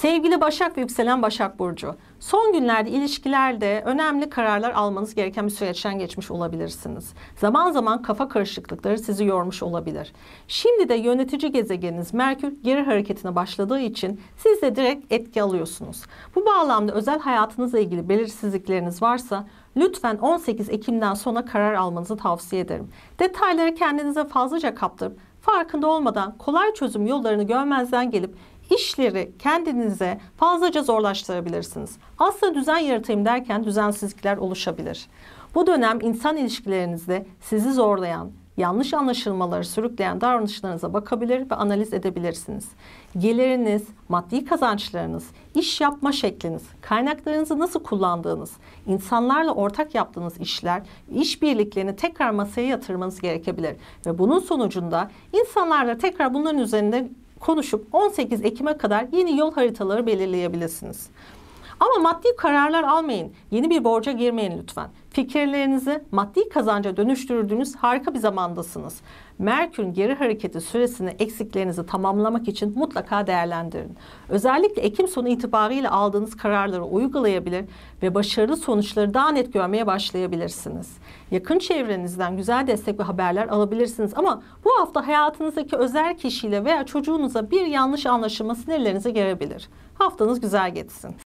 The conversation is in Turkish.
Sevgili Başak ve yükselen Başak Burcu, son günlerde ilişkilerde önemli kararlar almanız gereken bir süreçten geçmiş olabilirsiniz. Zaman zaman kafa karışıklıkları sizi yormuş olabilir. Şimdi de yönetici gezegeniniz Merkür geri hareketine başladığı için siz de direkt etki alıyorsunuz. Bu bağlamda özel hayatınızla ilgili belirsizlikleriniz varsa lütfen 18 Ekim'den sonra karar almanızı tavsiye ederim. Detayları kendinize fazlaca kaptırıp farkında olmadan kolay çözüm yollarını görmezden gelip işleri kendinize fazlaca zorlaştırabilirsiniz. Aslında düzen yaratayım derken düzensizlikler oluşabilir. Bu dönem insan ilişkilerinizde sizi zorlayan, yanlış anlaşılmaları sürükleyen davranışlarınıza bakabilir ve analiz edebilirsiniz. Geliriniz, maddi kazançlarınız, iş yapma şekliniz, kaynaklarınızı nasıl kullandığınız, insanlarla ortak yaptığınız işler, iş birliklerini tekrar masaya yatırmanız gerekebilir. Ve bunun sonucunda insanlarla tekrar bunların üzerinde konuşup 18 Ekim'e kadar yeni yol haritaları belirleyebilirsiniz. Ama maddi kararlar almayın. Yeni bir borca girmeyin lütfen. Fikirlerinizi maddi kazanca dönüştürdüğünüz harika bir zamandasınız. Merkür'ün geri hareketi süresini eksiklerinizi tamamlamak için mutlaka değerlendirin. Özellikle Ekim sonu itibariyle aldığınız kararları uygulayabilir ve başarılı sonuçları daha net görmeye başlayabilirsiniz. Yakın çevrenizden güzel destek ve haberler alabilirsiniz ama bu hafta hayatınızdaki özel kişiyle veya çocuğunuza bir yanlış anlaşılma sinirlerinize gelebilir. Haftanız güzel geçsin.